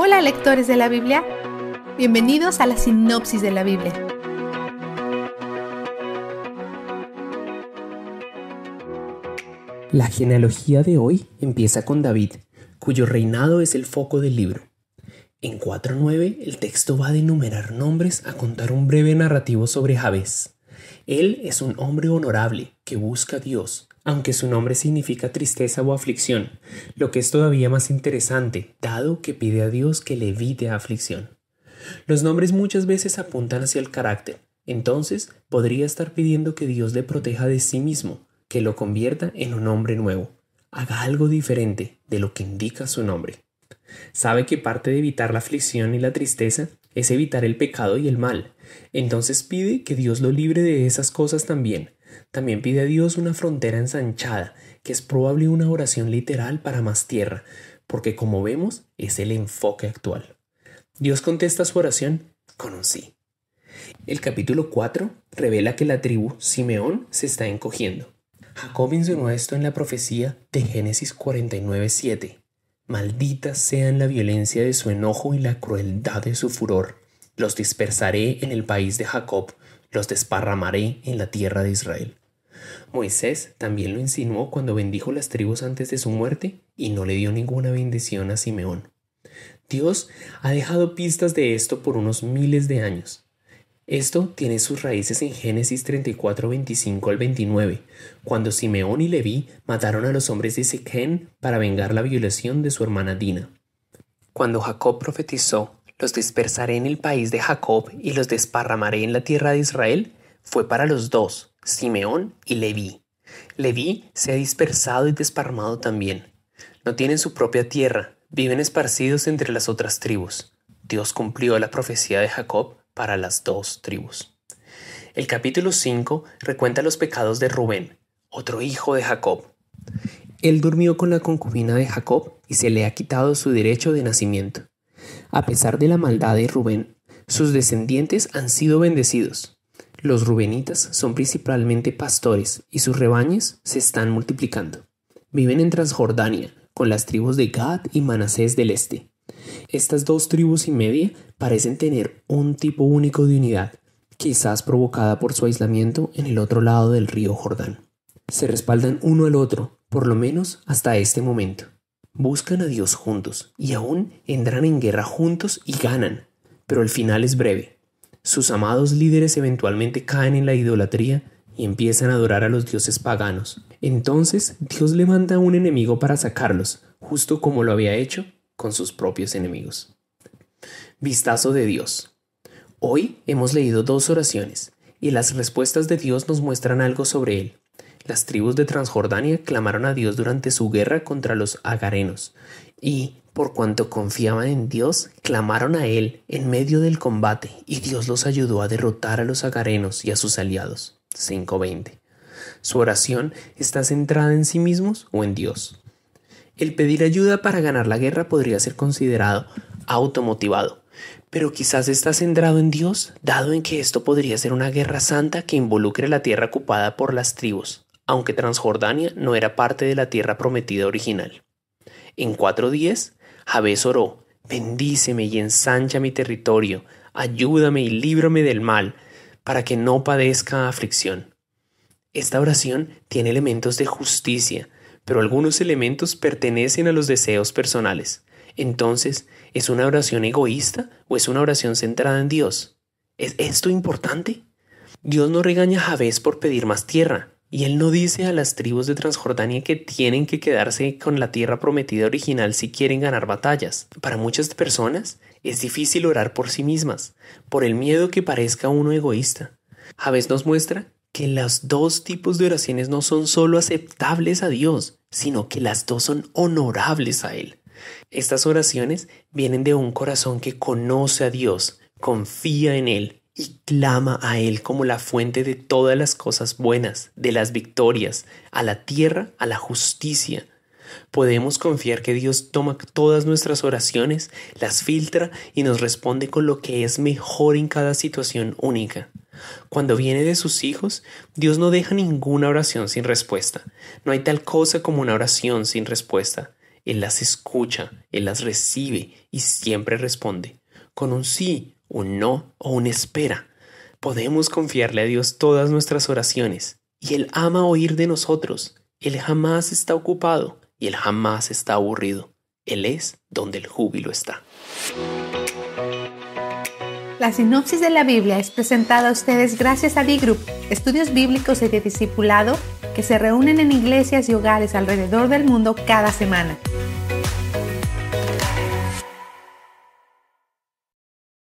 Hola lectores de la Biblia, bienvenidos a la sinopsis de la Biblia. La genealogía de hoy empieza con David, cuyo reinado es el foco del libro. En 4.9 el texto va de enumerar nombres a contar un breve narrativo sobre Javés. Él es un hombre honorable que busca a Dios, aunque su nombre significa tristeza o aflicción, lo que es todavía más interesante, dado que pide a Dios que le evite aflicción. Los nombres muchas veces apuntan hacia el carácter, entonces podría estar pidiendo que Dios le proteja de sí mismo, que lo convierta en un hombre nuevo, haga algo diferente de lo que indica su nombre. Sabe que parte de evitar la aflicción y la tristeza es evitar el pecado y el mal, entonces pide que Dios lo libre de esas cosas también, también pide a Dios una frontera ensanchada, que es probable una oración literal para más tierra, porque como vemos es el enfoque actual. Dios contesta su oración con un sí. El capítulo 4 revela que la tribu Simeón se está encogiendo. Jacob insinuó esto en la profecía de Génesis 49.7. Maldita sean la violencia de su enojo y la crueldad de su furor. Los dispersaré en el país de Jacob los desparramaré en la tierra de Israel. Moisés también lo insinuó cuando bendijo las tribus antes de su muerte y no le dio ninguna bendición a Simeón. Dios ha dejado pistas de esto por unos miles de años. Esto tiene sus raíces en Génesis 34, 25 al 29, cuando Simeón y Leví mataron a los hombres de Siquén para vengar la violación de su hermana Dina. Cuando Jacob profetizó los dispersaré en el país de Jacob y los desparramaré en la tierra de Israel, fue para los dos, Simeón y Leví. Leví se ha dispersado y desparramado también. No tienen su propia tierra, viven esparcidos entre las otras tribus. Dios cumplió la profecía de Jacob para las dos tribus. El capítulo 5 recuenta los pecados de Rubén, otro hijo de Jacob. Él durmió con la concubina de Jacob y se le ha quitado su derecho de nacimiento. A pesar de la maldad de Rubén, sus descendientes han sido bendecidos. Los rubenitas son principalmente pastores y sus rebaños se están multiplicando. Viven en Transjordania con las tribus de Gad y Manasés del Este. Estas dos tribus y media parecen tener un tipo único de unidad, quizás provocada por su aislamiento en el otro lado del río Jordán. Se respaldan uno al otro, por lo menos hasta este momento buscan a Dios juntos y aún entran en guerra juntos y ganan, pero el final es breve. Sus amados líderes eventualmente caen en la idolatría y empiezan a adorar a los dioses paganos. Entonces Dios le manda un enemigo para sacarlos, justo como lo había hecho con sus propios enemigos. Vistazo de Dios. Hoy hemos leído dos oraciones, y las respuestas de Dios nos muestran algo sobre él las tribus de Transjordania clamaron a Dios durante su guerra contra los agarenos, y, por cuanto confiaban en Dios, clamaron a Él en medio del combate, y Dios los ayudó a derrotar a los agarenos y a sus aliados. 5.20. Su oración está centrada en sí mismos o en Dios. El pedir ayuda para ganar la guerra podría ser considerado automotivado, pero quizás está centrado en Dios, dado en que esto podría ser una guerra santa que involucre la tierra ocupada por las tribus aunque Transjordania no era parte de la tierra prometida original. En 4.10, Javés oró, bendíceme y ensancha mi territorio, ayúdame y líbrame del mal, para que no padezca aflicción. Esta oración tiene elementos de justicia, pero algunos elementos pertenecen a los deseos personales. Entonces, ¿es una oración egoísta o es una oración centrada en Dios? ¿Es esto importante? Dios no regaña a Jabez por pedir más tierra, y él no dice a las tribus de Transjordania que tienen que quedarse con la tierra prometida original si quieren ganar batallas. Para muchas personas es difícil orar por sí mismas, por el miedo que parezca uno egoísta. veces nos muestra que los dos tipos de oraciones no son solo aceptables a Dios, sino que las dos son honorables a Él. Estas oraciones vienen de un corazón que conoce a Dios, confía en Él y clama a Él como la fuente de todas las cosas buenas, de las victorias, a la tierra, a la justicia. Podemos confiar que Dios toma todas nuestras oraciones, las filtra y nos responde con lo que es mejor en cada situación única. Cuando viene de sus hijos, Dios no deja ninguna oración sin respuesta. No hay tal cosa como una oración sin respuesta. Él las escucha, Él las recibe y siempre responde. Con un sí, un no o una espera. Podemos confiarle a Dios todas nuestras oraciones y Él ama oír de nosotros. Él jamás está ocupado y Él jamás está aburrido. Él es donde el júbilo está. La sinopsis de la Biblia es presentada a ustedes gracias a B-Group, estudios bíblicos y de discipulado que se reúnen en iglesias y hogares alrededor del mundo cada semana.